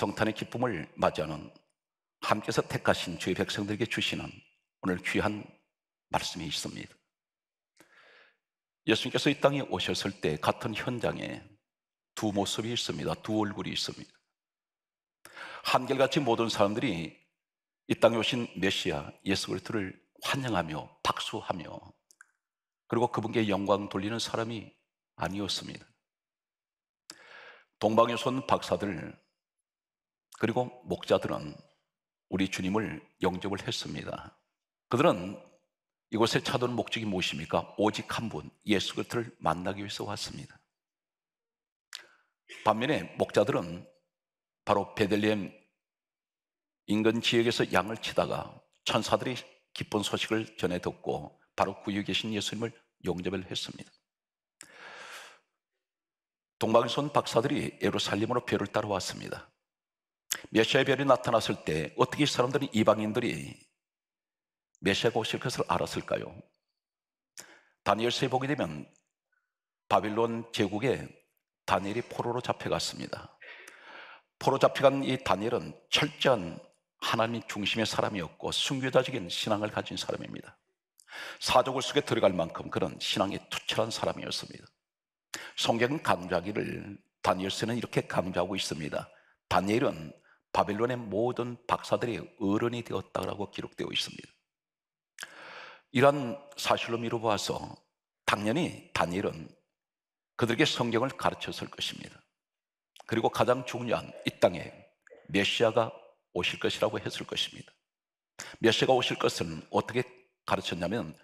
성탄의 기쁨을 맞이하는 함께서 택하신 주의 백성들에게 주시는 오늘 귀한 말씀이 있습니다. 예수님께서 이 땅에 오셨을 때 같은 현장에 두 모습이 있습니다. 두 얼굴이 있습니다. 한결같이 모든 사람들이 이 땅에 오신 메시아 예수 그리스도를 환영하며 박수하며 그리고 그분께 영광 돌리는 사람이 아니었습니다. 동방의 손 박사들 그리고 목자들은 우리 주님을 영접을 했습니다. 그들은 이곳에 찾아온 목적이 무엇입니까? 오직 한 분, 예수 그리스도를 만나기 위해서 왔습니다. 반면에 목자들은 바로 베들레헴 인근 지역에서 양을 치다가 천사들이 기쁜 소식을 전해 듣고 바로 구유에 계신 예수님을 영접을 했습니다. 동방에서 온 박사들이 예루살렘으로 배를 따라왔습니다. 메시아의 별이 나타났을 때 어떻게 사람들이 이방인들이 메시아가 오실 것을 알았을까요? 다니엘서에 보게 되면 바빌론 제국에 다니엘이 포로로 잡혀갔습니다. 포로 잡혀간 이 다니엘은 철저한 하나님 중심의 사람이었고 순교자적인 신앙을 가진 사람입니다. 사족을 속에 들어갈 만큼 그런 신앙이 투철한 사람이었습니다. 성경은 강조하기를 다니엘서는 이렇게 강조하고 있습니다. 다니엘은 바빌론의 모든 박사들이 어른이 되었다라고 기록되어 있습니다. 이러 사실로 미뤄봐서 당연히 다니엘은 그들에게 성경을 가르쳤을 것입니다. 그리고 가장 중요한 이 땅에 메시아가 오실 것이라고 했을 것입니다. 메시아가 오실 것은 어떻게 가르쳤냐면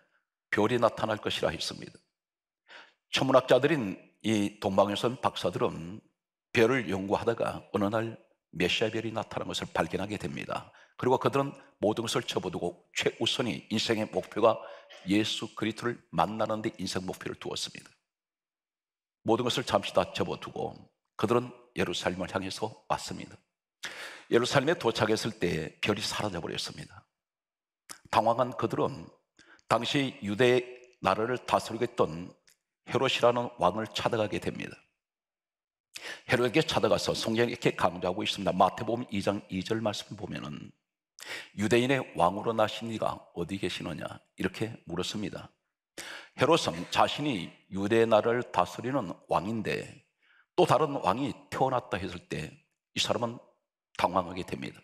별이 나타날 것이라 했습니다. 천문학자들인 이 동방에선 박사들은 별을 연구하다가 어느 날 메시아별이 나타난 것을 발견하게 됩니다. 그리고 그들은 모든 것을 접어두고 최우선이 인생의 목표가 예수 그리스도를 만나는 데 인생 목표를 두었습니다. 모든 것을 잠시 다 접어두고 그들은 예루살렘을 향해서 왔습니다. 예루살렘에 도착했을 때 별이 사라져 버렸습니다. 당황한 그들은 당시 유대 나라를 다스리고 있던 헤롯이라는 왕을 찾아가게 됩니다. 헤롯에게 찾아가서 성경이 이렇게 강조하고 있습니다. 마태복음 2장 2절 말씀 보면은 유대인의 왕으로 나신 이가 어디 계시느냐 이렇게 물었습니다. 헤롯은 자신이 유대 나라를 다스리는 왕인데 또 다른 왕이 태어났다 했을 때 이 사람은 당황하게 됩니다.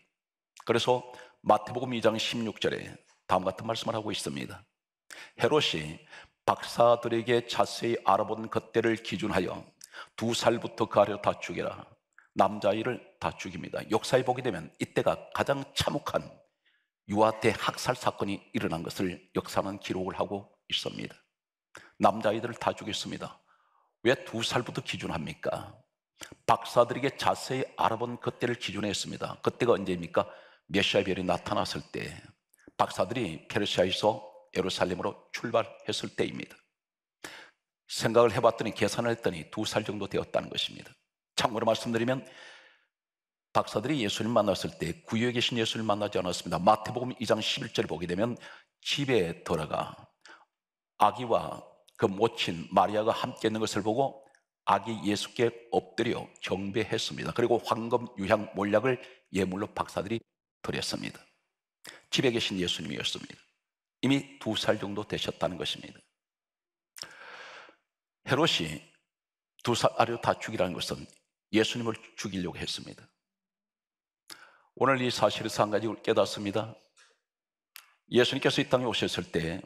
그래서 마태복음 2장 16절에 다음 같은 말씀을 하고 있습니다. 헤롯이 박사들에게 자세히 알아본 그때를 기준하여 두 살부터 가려 다 죽이라. 남자아이를 다 죽입니다. 역사에 보게 되면 이때가 가장 참혹한 유아태 학살 사건이 일어난 것을 역사는 기록을 하고 있습니다. 남자아이들을 다 죽였습니다. 왜 두 살부터 기준합니까? 박사들에게 자세히 알아본 그때를 기준 했습니다. 그때가 언제입니까? 메시아 별이 나타났을 때 박사들이 페르시아에서 예루살렘으로 출발했을 때입니다. 생각을 해봤더니 계산을 했더니 두 살 정도 되었다는 것입니다. 참고로 말씀드리면 박사들이 예수님 만났을 때 구유에 계신 예수를 만나지 않았습니다. 마태복음 2장 11절을 보게 되면 집에 돌아가 아기와 그 모친 마리아가 함께 있는 것을 보고 아기 예수께 엎드려 경배했습니다. 그리고 황금 유향 몰약을 예물로 박사들이 드렸습니다. 집에 계신 예수님이었습니다. 이미 두 살 정도 되셨다는 것입니다. 헤롯이 두아로다 죽이라는 것은 예수님을 죽이려고 했습니다. 오늘 이 사실에서 한 가지 깨닫습니다. 예수님께서 이 땅에 오셨을 때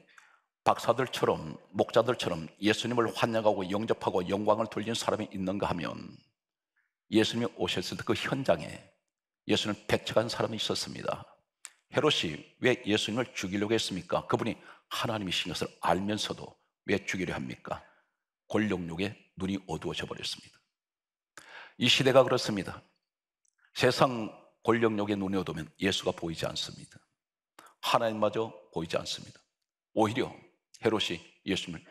박사들처럼 목자들처럼 예수님을 환영하고 영접하고 영광을 돌리는 사람이 있는가 하면 예수님이 오셨을 때 그 현장에 예수님 배척한 사람이 있었습니다. 헤롯이 왜 예수님을 죽이려고 했습니까? 그분이 하나님이신 것을 알면서도 왜 죽이려 합니까? 권력욕에 눈이 어두워져 버렸습니다. 이 시대가 그렇습니다. 세상 권력욕에 눈이 어두면 예수가 보이지 않습니다. 하나님마저 보이지 않습니다. 오히려 헤롯이 예수님을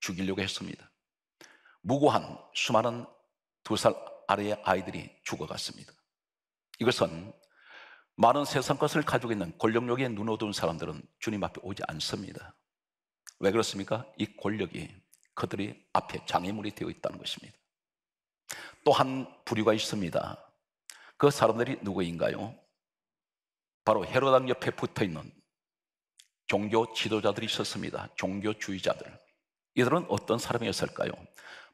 죽이려고 했습니다. 무고한 수많은 두 살 아래의 아이들이 죽어갔습니다. 이것은 많은 세상 것을 가지고 있는 권력력에 눈 어두운 사람들은 주님 앞에 오지 않습니다. 왜 그렇습니까? 이 권력이 그들이 앞에 장애물이 되어 있다는 것입니다. 또 한 부류가 있습니다. 그 사람들이 누구인가요? 바로 헤로당 옆에 붙어 있는 종교 지도자들이 있었습니다. 종교주의자들. 이들은 어떤 사람이었을까요?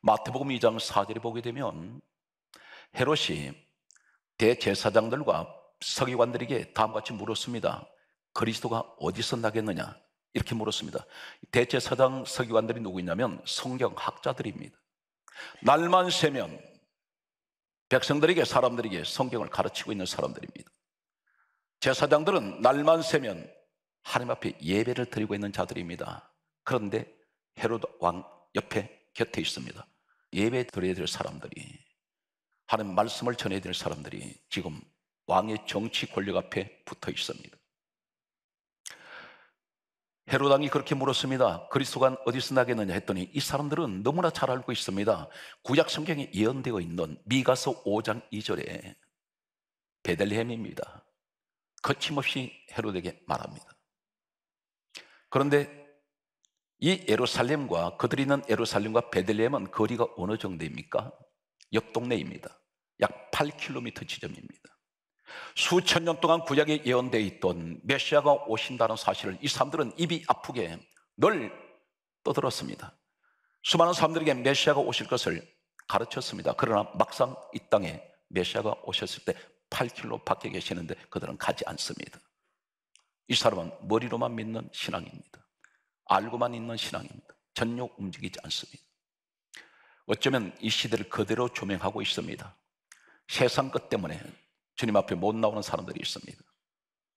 마태복음 2장 4절에 보게 되면 헤롯이 대제사장들과 서기관들에게 다음 같이 물었습니다. 그리스도가 어디서 나겠느냐? 이렇게 물었습니다. 대체 사장 서기관들이 누구냐면 성경학자들입니다. 날만 세면 백성들에게 사람들에게 성경을 가르치고 있는 사람들입니다. 제사장들은 날만 세면 하나님 앞에 예배를 드리고 있는 자들입니다. 그런데 헤롯 왕 옆에 곁에 있습니다. 예배 드려야 될 사람들이 하나님 말씀을 전해야 될 사람들이 지금 왕의 정치 권력 앞에 붙어 있습니다. 헤로당이 그렇게 물었습니다. 그리스도가 어디서 나겠느냐 했더니 이 사람들은 너무나 잘 알고 있습니다. 구약 성경에 예언되어 있는 미가서 5장 2절에 베델레헴입니다. 거침없이 헤로에게 말합니다. 그런데 이 예루살렘과 그들이 있는 예루살렘과 베들레헴은 거리가 어느 정도입니까? 옆 동네입니다. 약 8km 지점입니다. 수천 년 동안 구약에 예언되어 있던 메시아가 오신다는 사실을 이 사람들은 입이 아프게 늘 떠들었습니다. 수많은 사람들에게 메시아가 오실 것을 가르쳤습니다. 그러나 막상 이 땅에 메시아가 오셨을 때 8킬로 밖에 계시는데 그들은 가지 않습니다. 이 사람은 머리로만 믿는 신앙입니다. 알고만 있는 신앙입니다. 전혀 움직이지 않습니다. 어쩌면 이 시대를 그대로 조명하고 있습니다. 세상 것 때문에 주님 앞에 못 나오는 사람들이 있습니다.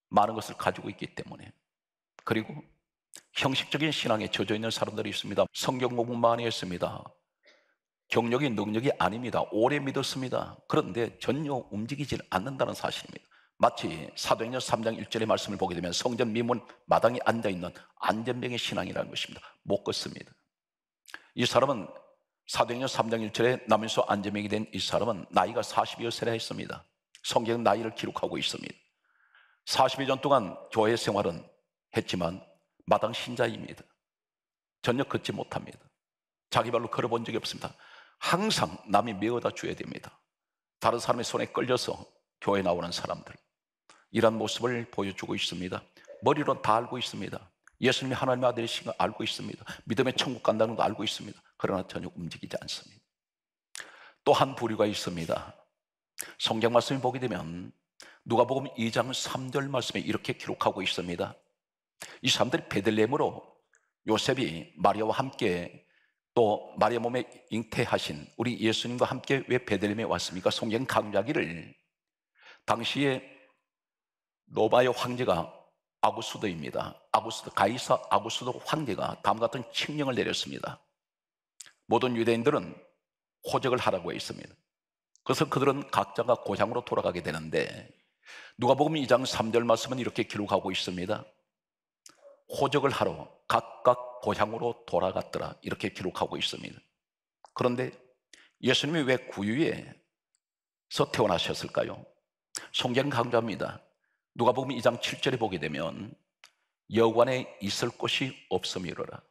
많은 것을 가지고 있기 때문에. 그리고 형식적인 신앙에 젖어 있는 사람들이 있습니다. 성경 공부 많이 했습니다. 경력이 능력이 아닙니다. 오래 믿었습니다. 그런데 전혀 움직이질 않는다는 사실입니다. 마치 사도행전 3장 1절의 말씀을 보게 되면 성전 미문 마당에 앉아 있는 안전병의 신앙이라는 것입니다. 못 걷습니다. 이 사람은 사도행전 3장 1절에 남에서 안전병이 된 이 사람은 나이가 40여 세라 했습니다. 성경 은 나이를 기록하고 있습니다. 4 0여년 동안 교회 생활은 했지만 마당 신자입니다. 전혀 걷지 못합니다. 자기 발로 걸어본 적이 없습니다. 항상 남이 메어다 줘야 됩니다. 다른 사람의 손에 끌려서 교회 나오는 사람들. 이런 모습을 보여주고 있습니다. 머리로는 다 알고 있습니다. 예수님이 하나님의 아들이신 걸 알고 있습니다. 믿음의 천국 간다는 것도 알고 있습니다. 그러나 전혀 움직이지 않습니다. 또한 부류가 있습니다. 성경 말씀을 보게 되면 누가 보면 2장 3절 말씀에 이렇게 기록하고 있습니다. 이 사람들이 베들레으로 요셉이 마리아와 함께 또 마리아 몸에 잉태하신 우리 예수님과 함께 왜베들레에 왔습니까? 성경 강좌기를 당시에 로마의 황제가 아구스도입니다. 아구스도 가이사 아구스도 황제가 다음과 같은 칙령을 내렸습니다. 모든 유대인들은 호적을 하라고 했습니다. 그래서 그들은 각자가 고향으로 돌아가게 되는데 누가복음 2장 3절 말씀은 이렇게 기록하고 있습니다. 호적을 하러 각각 고향으로 돌아갔더라 이렇게 기록하고 있습니다. 그런데 예수님이 왜 구유에서 태어나셨을까요? 성경 강조합니다. 누가복음 2장 7절에 보게 되면 여관에 있을 곳이 없음이로라.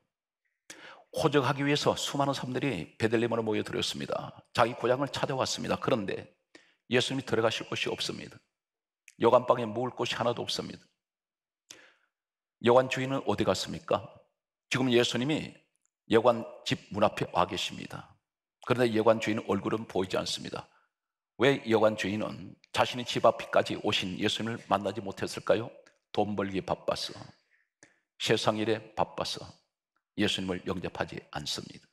호적하기 위해서 수많은 사람들이 베들레헴으로 모여들었습니다. 자기 고향을 찾아왔습니다. 그런데 예수님이 들어가실 곳이 없습니다. 여관방에 묵을 곳이 하나도 없습니다. 여관 주인은 어디 갔습니까? 지금 예수님이 여관 집 문 앞에 와 계십니다. 그런데 여관 주인 은 얼굴은 보이지 않습니다. 왜 여관 주인은 자신의 집 앞까지 오신 예수님을 만나지 못했을까요? 돈 벌기 바빴어 세상 일에 바빴어 예수님을 영접하지 않습니다.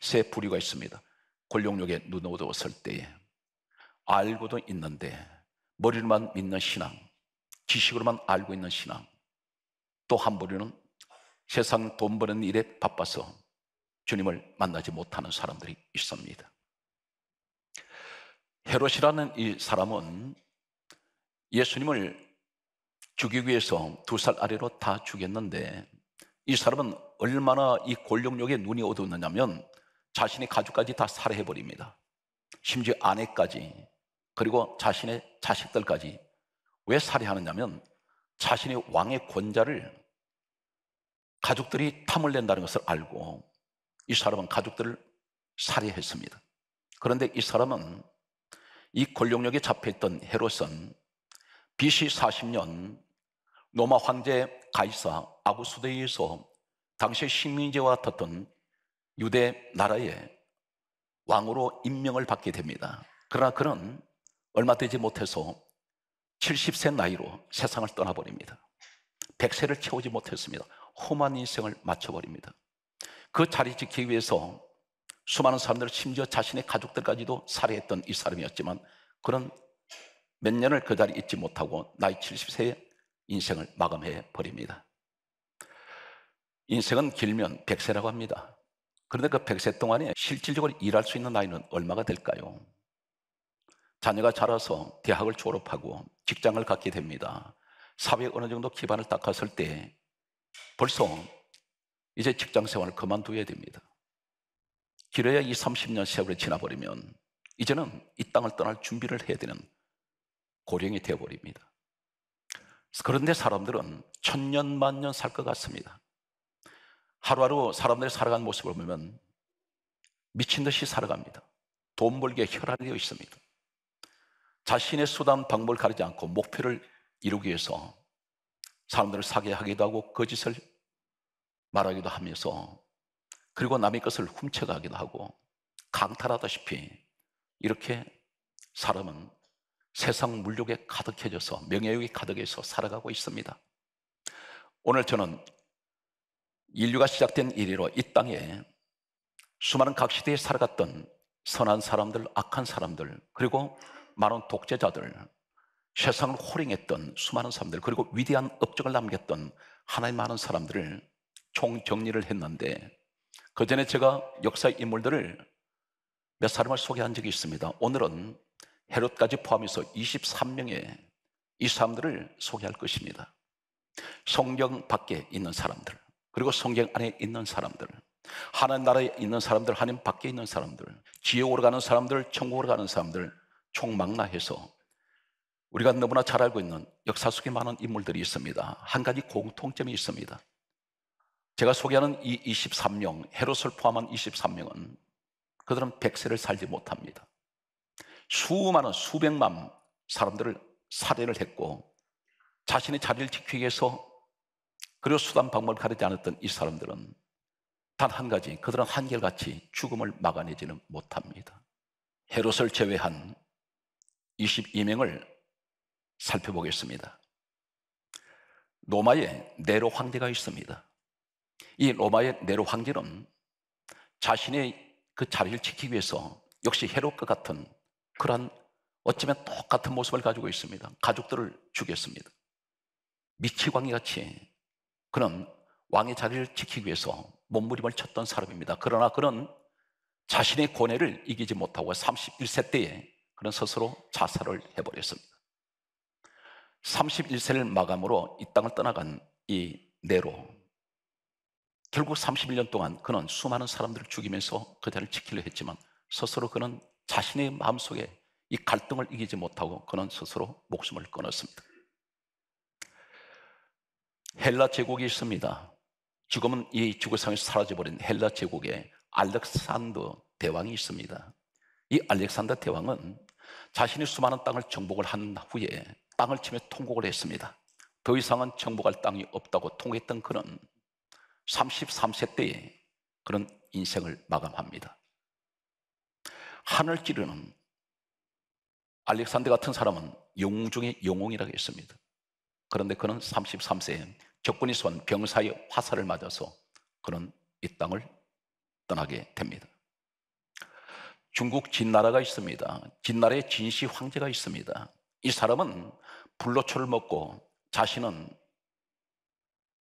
새 부류가 있습니다. 권력력에 눈어두었을 때에 알고도 있는데 머리로만 믿는 신앙, 지식으로만 알고 있는 신앙. 또 한 부류는 세상 돈 버는 일에 바빠서 주님을 만나지 못하는 사람들이 있습니다. 헤롯이라는 이 사람은 예수님을 죽이기 위해서 두 살 아래로 다 죽였는데 이 사람은 얼마나 이 권력력에 눈이 어두웠느냐면 자신의 가족까지 다 살해해버립니다. 심지어 아내까지 그리고 자신의 자식들까지 왜 살해하느냐면 자신의 왕의 권자를 가족들이 탐을 낸다는 것을 알고 이 사람은 가족들을 살해했습니다. 그런데 이 사람은 이 권력력에 잡혀있던 헤롯은 BC 40년 로마 황제 가이사 아구수대에서 당시 식민지와 같았던 유대 나라의 왕으로 임명을 받게 됩니다. 그러나 그는 얼마 되지 못해서 70세 나이로 세상을 떠나버립니다. 100세를 채우지 못했습니다. 험한 인생을 맞춰버립니다. 그 자리 지키기 위해서 수많은 사람들, 을 심지어 자신의 가족들까지도 살해했던 이 사람이었지만 그런몇 년을 그 자리에 있지 못하고 나이 70세에 인생을 마감해 버립니다. 인생은 길면 100세라고 합니다. 그런데 그 100세 동안에 실질적으로 일할 수 있는 나이는 얼마가 될까요? 자녀가 자라서 대학을 졸업하고 직장을 갖게 됩니다. 사회에 어느 정도 기반을 닦았을 때 벌써 이제 직장 생활을 그만두어야 됩니다. 길어야 이 30년 세월이 지나버리면 이제는 이 땅을 떠날 준비를 해야 되는 고령이 되어버립니다. 그런데 사람들은 천년 만년 살 것 같습니다. 하루하루 사람들이 살아가는 모습을 보면 미친 듯이 살아갑니다. 돈 벌기에 혈안되어 이 있습니다. 자신의 수단 방법을 가리지 않고 목표를 이루기 위해서 사람들을 사게 하기도 하고 거짓을 그 말하기도 하면서 그리고 남의 것을 훔쳐가기도 하고 강탈하다시피 이렇게 사람은 세상 물욕에 가득해져서 명예욕이 가득해서 살아가고 있습니다. 오늘 저는 인류가 시작된 이래로 이 땅에 수많은 각 시대에 살아갔던 선한 사람들, 악한 사람들, 그리고 많은 독재자들, 세상을 호령했던 수많은 사람들, 그리고 위대한 업적을 남겼던 하나의 많은 사람들을 총 정리를 했는데, 그 전에 제가 역사 인물들을 몇 사람을 소개한 적이 있습니다. 오늘은 헤롯까지 포함해서 23명의 이 사람들을 소개할 것입니다. 성경 밖에 있는 사람들. 그리고 성경 안에 있는 사람들, 하나님 나라에 있는 사람들, 하나님 밖에 있는 사람들, 지옥으로 가는 사람들, 천국으로 가는 사람들 총망라해서 우리가 너무나 잘 알고 있는 역사 속에 많은 인물들이 있습니다. 한 가지 공통점이 있습니다. 제가 소개하는 이 23명, 헤롯을 포함한 23명은 그들은 백세를 살지 못합니다. 수많은 수백만 사람들을 살해를 했고 자신의 자리를 지키기 위해서 그리고 수단 방법을 가리지 않았던 이 사람들은 단 한 가지, 그들은 한결같이 죽음을 막아내지는 못합니다. 헤롯을 제외한 22명을 살펴보겠습니다. 로마의 네로 황제가 있습니다. 이 로마의 네로 황제는 자신의 그 자리를 지키기 위해서 역시 헤롯과 같은 그런 어쩌면 똑같은 모습을 가지고 있습니다. 가족들을 죽였습니다. 미치광이 같이 그는 왕의 자리를 지키기 위해서 몸부림을 쳤던 사람입니다. 그러나 그는 자신의 고뇌를 이기지 못하고 31세 때에 그는 스스로 자살을 해버렸습니다. 31세를 마감으로 이 땅을 떠나간 이 네로. 결국 31년 동안 그는 수많은 사람들을 죽이면서 그 자를 지키려 했지만 스스로 그는 자신의 마음속에 이 갈등을 이기지 못하고 그는 스스로 목숨을 끊었습니다. 헬라 제국이 있습니다. 지금은 이 지구상에서 사라져버린 헬라 제국에 알렉산더 대왕이 있습니다. 이 알렉산더 대왕은 자신이 수많은 땅을 정복을 한 후에 땅을 치며 통곡을 했습니다. 더 이상은 정복할 땅이 없다고 통했던 그는 33세 때에 그런 인생을 마감합니다. 하늘 찌르는 알렉산더 같은 사람은 영웅 중의 영웅이라고 했습니다. 그런데 그는 33세에 적군이 쏜 병사의 화살을 맞아서 그는 이 땅을 떠나게 됩니다. 중국 진나라가 있습니다. 진나라의 진시 황제가 있습니다. 이 사람은 불로초를 먹고 자신은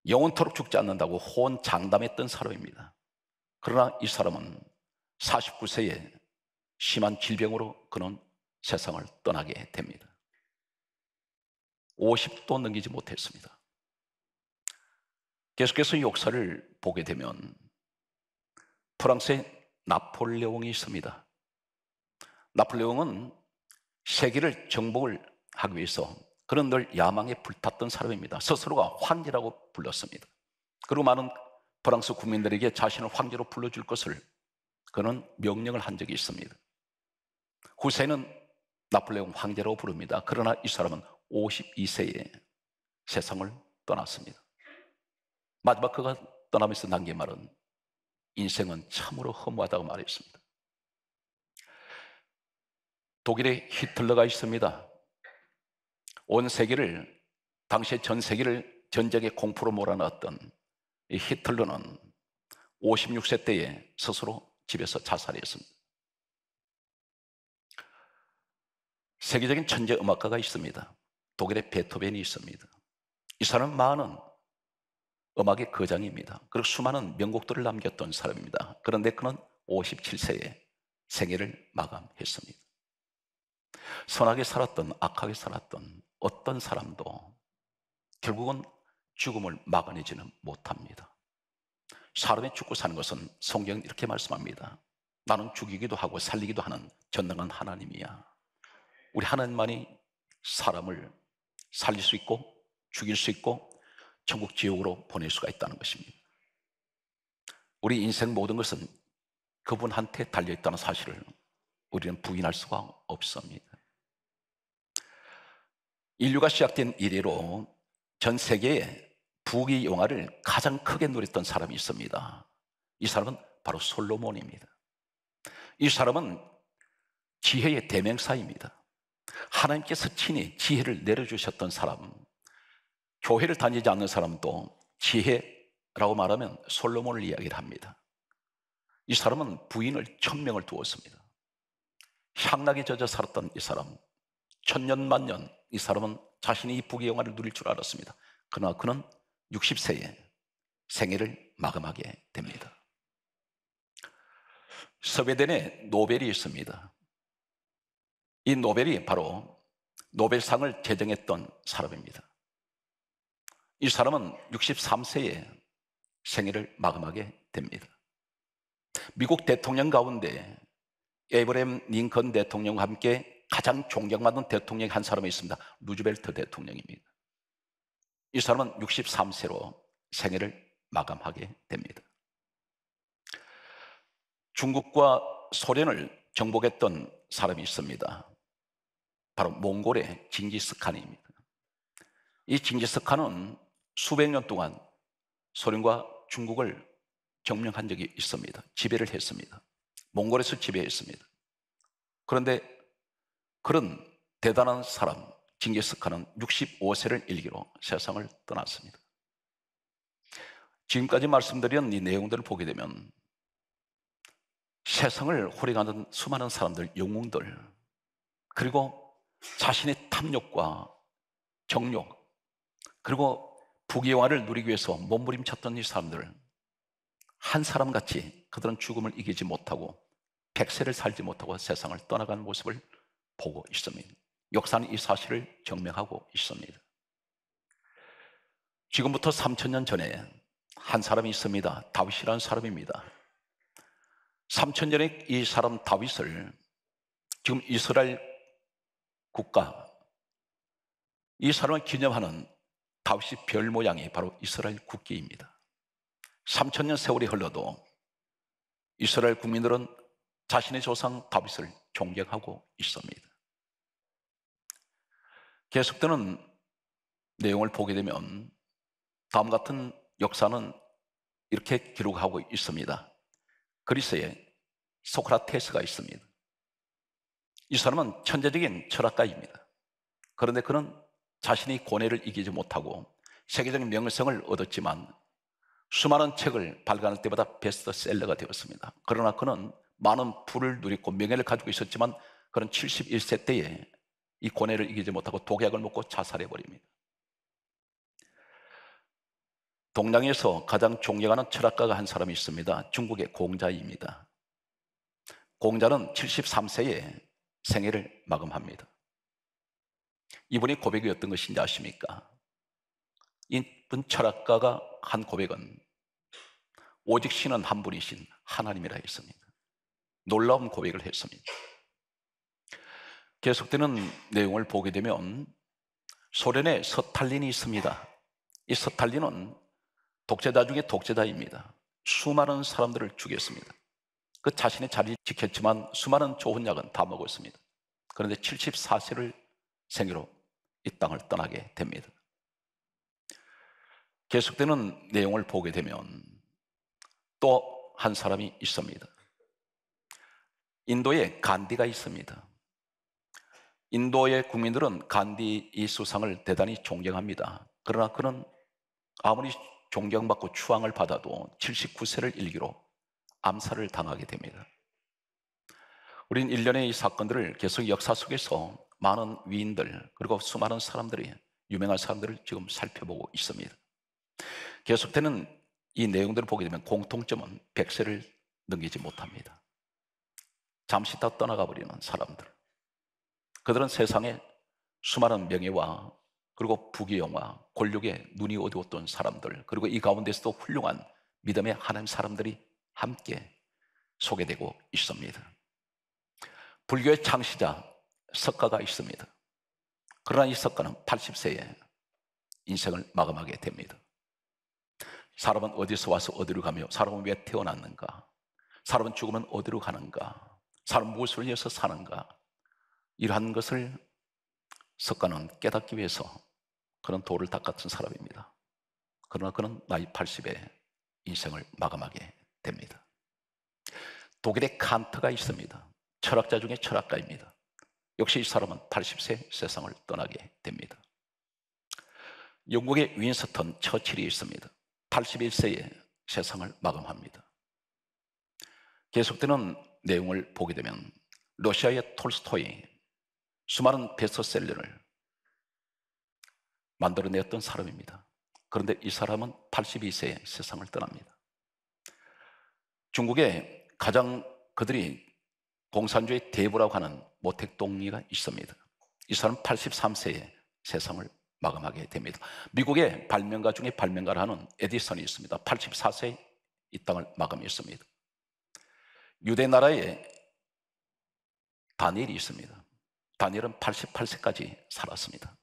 영원토록 죽지 않는다고 호언장담했던 사람입니다. 그러나 이 사람은 49세에 심한 질병으로 그는 세상을 떠나게 됩니다. 50도 넘기지 못했습니다. 계속해서 역사를 보게 되면 프랑스의 나폴레옹이 있습니다. 나폴레옹은 세계를 정복을 하기 위해서 그런 늘 야망에 불탔던 사람입니다. 스스로가 황제라고 불렀습니다. 그리고 많은 프랑스 국민들에게 자신을 황제로 불러줄 것을 그는 명령을 한 적이 있습니다. 후세는 나폴레옹 황제라고 부릅니다. 그러나 이 사람은 52세에 세상을 떠났습니다. 마지막 그가 떠나면서 남긴 말은 인생은 참으로 허무하다고 말했습니다. 독일에 히틀러가 있습니다. 온 세계를 당시의 전 세계를 전쟁의 공포로 몰아넣었던 이 히틀러는 56세 때에 스스로 집에서 자살했습니다. 세계적인 천재 음악가가 있습니다. 독일의 베토벤이 있습니다. 이 사람 은 많은 음악의 거장입니다. 그리고 수많은 명곡들을 남겼던 사람입니다. 그런데 그는 57세에 생애를 마감했습니다. 선하게 살았던 악하게 살았던 어떤 사람도 결국은 죽음을 막아내지는 못합니다. 사람의 죽고 사는 것은 성경은 이렇게 말씀합니다. 나는 죽이기도 하고 살리기도 하는 전능한 하나님이야. 우리 하나님만이 사람을 살릴 수 있고 죽일 수 있고 천국 지옥으로 보낼 수가 있다는 것입니다. 우리 인생 모든 것은 그분한테 달려 있다는 사실을 우리는 부인할 수가 없습니다. 인류가 시작된 이래로 전 세계에 부귀 영화를 가장 크게 누렸던 사람이 있습니다. 이 사람은 바로 솔로몬입니다. 이 사람은 지혜의 대명사입니다. 하나님께서 친히 지혜를 내려주셨던 사람, 교회를 다니지 않는 사람도 지혜라고 말하면 솔로몬을 이야기를 합니다. 이 사람은 부인을 천명을 두었습니다. 향락에 젖어 살았던 이 사람, 천년만년 이 사람은 자신이 이 부귀 영화를 누릴 줄 알았습니다. 그러나 그는 60세에 생애를 마감하게 됩니다. 스웨덴에 노벨이 있습니다. 이 노벨이 바로 노벨상을 제정했던 사람입니다. 이 사람은 63세에 생애를 마감하게 됩니다. 미국 대통령 가운데 에이브램 링컨 대통령과 함께 가장 존경받는 대통령이 한 사람이 있습니다. 루즈벨트 대통령입니다. 이 사람은 63세로 생애를 마감하게 됩니다. 중국과 소련을 정복했던 사람이 있습니다. 바로 몽골의 징기스칸입니다. 이 징기스칸은 수백 년 동안 소련과 중국을 점령한 적이 있습니다. 지배를 했습니다. 몽골에서 지배했습니다. 그런데 그런 대단한 사람 징기스칸은 65세를 일기로 세상을 떠났습니다. 지금까지 말씀드린 이 내용들을 보게 되면 세상을 호령하는 수많은 사람들, 영웅들, 그리고 자신의 탐욕과 정욕 그리고 부귀화를 누리기 위해서 몸부림쳤던 이 사람들 한 사람같이 그들은 죽음을 이기지 못하고 백세를 살지 못하고 세상을 떠나간 모습을 보고 있습니다. 역사는 이 사실을 증명하고 있습니다. 지금부터 3천년 전에 한 사람이 있습니다. 다윗이라는 사람입니다. 3천년에 이 사람 다윗을 지금 이스라엘 국가, 이 사람을 기념하는 다윗이 별 모양이 바로 이스라엘 국기입니다. 3천년 세월이 흘러도 이스라엘 국민들은 자신의 조상 다윗을 존경하고 있습니다. 계속되는 내용을 보게 되면 다음 같은 역사는 이렇게 기록하고 있습니다. 그리스에 소크라테스가 있습니다. 이 사람은 천재적인 철학가입니다. 그런데 그는 자신의 고뇌를 이기지 못하고 세계적인 명성을 얻었지만 수많은 책을 발간할 때마다 베스트셀러가 되었습니다. 그러나 그는 많은 부를 누리고 명예를 가지고 있었지만 그런 71세 때에 이 고뇌를 이기지 못하고 독약을 먹고 자살해 버립니다. 동양에서 가장 존경하는 철학가가 한 사람이 있습니다. 중국의 공자입니다. 공자는 73세에 생애를 마감합니다. 이분이 고백이 어떤 것인지 아십니까? 이 분 철학가가 한 고백은 오직 신은 한 분이신 하나님이라 했습니다. 놀라운 고백을 했습니다. 계속되는 내용을 보게 되면 소련에 서탈린이 있습니다. 이 서탈린은 독재자 중에 독재자입니다. 수많은 사람들을 죽였습니다. 그 자신의 자리를 지켰지만 수많은 좋은 약은 다먹었습니다 그런데 74세를 생애로 이 땅을 떠나게 됩니다. 계속되는 내용을 보게 되면 또 한 사람이 있습니다. 인도에 간디가 있습니다. 인도의 국민들은 간디 이 수상을 대단히 존경합니다. 그러나 그는 아무리 존경받고 추앙을 받아도 79세를 일기로 암살을 당하게 됩니다. 우린 일련의 이 사건들을 계속 역사 속에서 많은 위인들, 그리고 수많은 사람들이, 유명한 사람들을 지금 살펴보고 있습니다. 계속되는 이 내용들을 보게 되면 공통점은 백세를 넘기지 못합니다. 잠시 다 떠나가 버리는 사람들. 그들은 세상에 수많은 명예와 그리고 부귀영화, 권력에 눈이 어두웠던 사람들, 그리고 이 가운데서도 훌륭한 믿음의 하나님 사람들이 함께 소개되고 있습니다. 불교의 창시자 석가가 있습니다. 그러나 이 석가는 80세에 인생을 마감하게 됩니다. 사람은 어디서 와서 어디로 가며 사람은 왜 태어났는가? 사람은 죽으면 어디로 가는가? 사람은 무엇을 위해서 사는가? 이러한 것을 석가는 깨닫기 위해서 그런 돌을 닦았던 사람입니다. 그러나 그는 나이 80에 인생을 마감하게 됩니다. 독일의 칸트가 있습니다. 철학자 중에 철학가입니다. 역시 이 사람은 80세 세상을 떠나게 됩니다. 영국의 윈스턴 처칠이 있습니다. 81세에 세상을 마감합니다. 계속되는 내용을 보게 되면 러시아의 톨스토이 수많은 베스트셀러를 만들어냈던 사람입니다. 그런데 이 사람은 82세에 세상을 떠납니다. 중국에 가장 그들이 공산주의 대부라고 하는 모택동리가 있습니다. 이 사람 83세에 세상을 마감하게 됩니다. 미국의 발명가 중에 발명가를하는 에디슨이 있습니다. 84세 에이 땅을 마감했습니다. 유대 나라에 다니엘이 있습니다. 다니엘은 88세까지 살았습니다.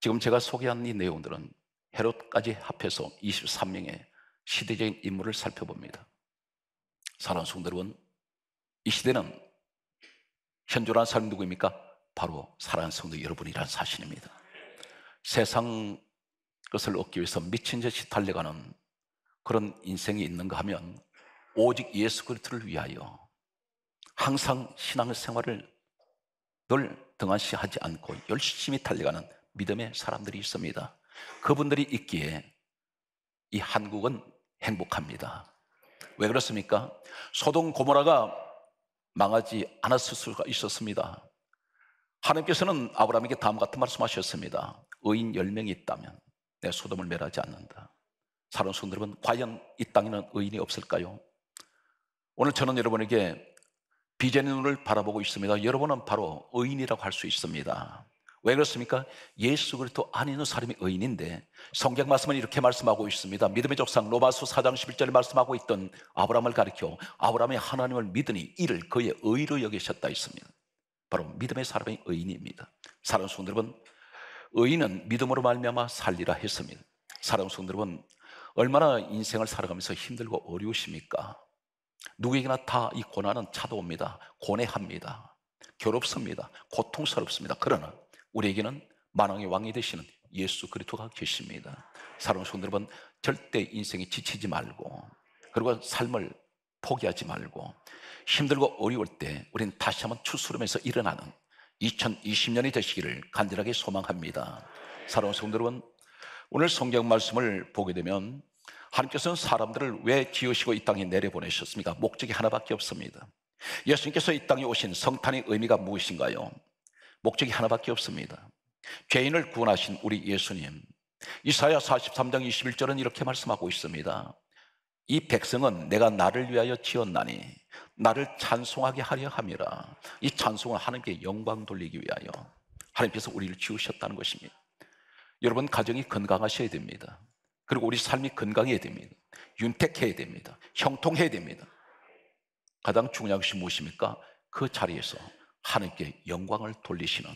지금 제가 소개한 이 내용들은 헤롯까지 합해서 23명의 시대적인 인물을 살펴봅니다. 사랑하는 성도 여러분, 이 시대는 현존한는 사람이 누구입니까? 바로 사랑하는 성도 여러분이라는 사실입니다. 세상 것을 얻기 위해서 미친 듯이 달려가는 그런 인생이 있는가 하면 오직 예수 그리스도를 위하여 항상 신앙생활을 늘 등한시하지 않고 열심히 달려가는 믿음의 사람들이 있습니다. 그분들이 있기에 이 한국은 행복합니다. 왜 그렇습니까? 소돔 고모라가 망하지 않았을 수가 있었습니다. 하나님께서는 아브라함에게 다음 같은 말씀하셨습니다. 의인 10명이 있다면 내 소돔을 멸하지 않는다. 사랑스러운 여러분, 과연 이 땅에는 의인이 없을까요? 오늘 저는 여러분에게 비전의 눈을 바라보고 있습니다. 여러분은 바로 의인이라고 할 수 있습니다. 왜 그렇습니까? 예수 그리스도 안에 있는 사람이 의인인데 성경 말씀은 이렇게 말씀하고 있습니다. 믿음의 적상 로마서 4장 11절에 말씀하고 있던 아브라함을 가리켜 아브라함이 하나님을 믿으니 이를 그의 의로 여기셨다 있습니다. 바로 믿음의 사람의 의인입니다. 사랑 성도 여러분, 의인은 믿음으로 말미암아 살리라 했습니다. 사랑 성도 여러분, 얼마나 인생을 살아가면서 힘들고 어려우십니까? 누구에게나 다 이 고난은 찾아옵니다. 고뇌합니다. 괴롭습니다. 고통스럽습니다. 그러나 우리에게는 만왕의 왕이 되시는 예수 그리스도가 계십니다. 사랑하는 성도 여러분, 절대 인생에 지치지 말고 그리고 삶을 포기하지 말고 힘들고 어려울 때 우리는 다시 한번 추스름에서 일어나는 2020년이 되시기를 간절하게 소망합니다. 사랑하는 성도 여러분, 오늘 성경 말씀을 보게 되면 하나님께서는 사람들을 왜 지으시고 이 땅에 내려보내셨습니까? 목적이 하나밖에 없습니다. 예수님께서 이 땅에 오신 성탄의 의미가 무엇인가요? 목적이 하나밖에 없습니다. 죄인을 구원하신 우리 예수님. 이사야 43장 21절은 이렇게 말씀하고 있습니다. 이 백성은 내가 나를 위하여 지었나니 나를 찬송하게 하려 함이라. 이 찬송은 하나님께 영광 돌리기 위하여 하나님께서 우리를 지으셨다는 것입니다. 여러분 가정이 건강하셔야 됩니다. 그리고 우리 삶이 건강해야 됩니다. 윤택해야 됩니다. 형통해야 됩니다. 가장 중요한 것이 무엇입니까? 그 자리에서 하나님께 영광을 돌리시는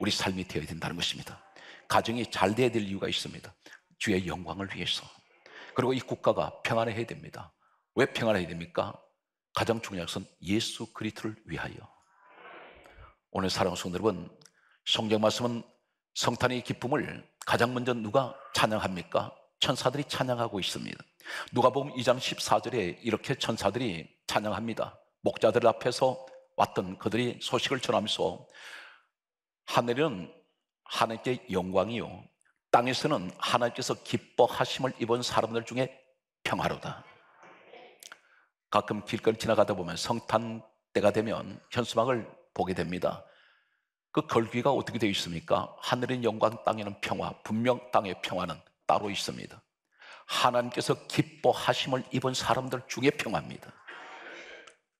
우리 삶이 되어야 된다는 것입니다. 가정이 잘 돼야 될 이유가 있습니다. 주의 영광을 위해서. 그리고 이 국가가 평안해야 됩니다. 왜 평안해야 됩니까? 가장 중요한 것은 예수 그리스도를 위하여. 오늘 사랑하는 성도 여러분, 성경 말씀은 성탄의 기쁨을 가장 먼저 누가 찬양합니까? 천사들이 찬양하고 있습니다. 누가 보면 2장 14절에 이렇게 천사들이 찬양합니다. 목자들 앞에서 왔던 그들이 소식을 전하면서 하늘은 하나님께 영광이요 땅에서는 하나님께서 기뻐하심을 입은 사람들 중에 평화로다. 가끔 길거리 지나가다 보면 성탄 때가 되면 현수막을 보게 됩니다. 그걸귀가 어떻게 되어 있습니까? 하늘은 영광, 땅에는 평화. 분명 땅에 평화는 따로 있습니다. 하나님께서 기뻐하심을 입은 사람들 중에 평화입니다.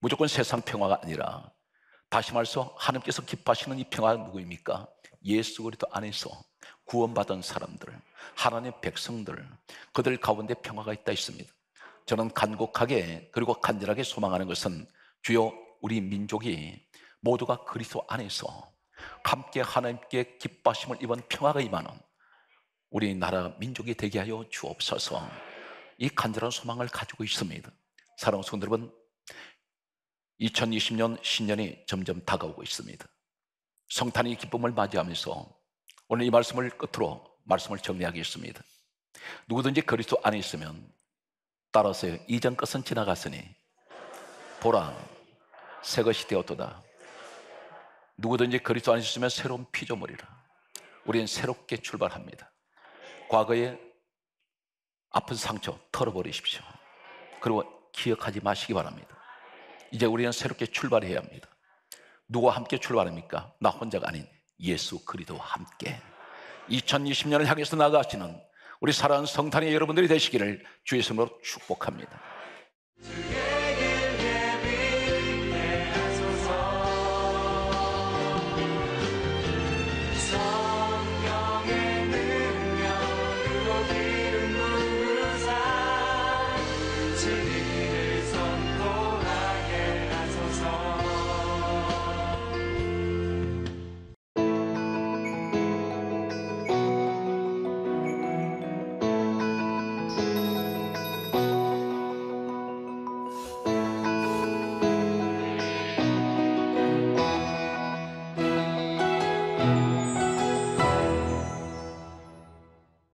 무조건 세상 평화가 아니라 다시 말해서 하나님께서 기뻐하시는 이 평화는 누구입니까? 예수 그리스도 안에서 구원받은 사람들, 하나님의 백성들, 그들 가운데 평화가 있다 있습니다. 저는 간곡하게 그리고 간절하게 소망하는 것은 주요 우리 민족이 모두가 그리스도 안에서 함께 하나님께 기뻐하심을 입은 평화가 임하는 우리나라 민족이 되게 하여 주옵소서. 이 간절한 소망을 가지고 있습니다. 사랑하는 성도 여러분, 2020년 신년이 점점 다가오고 있습니다. 성탄의 기쁨을 맞이하면서 오늘 이 말씀을 끝으로 말씀을 정리하겠습니다. 누구든지 그리스도 안에 있으면 따라서 이전 것은 지나갔으니 보라 새 것이 되었도다. 누구든지 그리스도 안에 있으면 새로운 피조물이라. 우리는 새롭게 출발합니다. 과거의 아픈 상처 털어버리십시오. 그리고 기억하지 마시기 바랍니다. 이제 우리는 새롭게 출발해야 합니다. 누구와 함께 출발합니까? 나 혼자가 아닌 예수 그리스도와 함께 2020년을 향해서 나가시는 우리 사랑하는 성탄의 여러분들이 되시기를 주의 이름으로 축복합니다.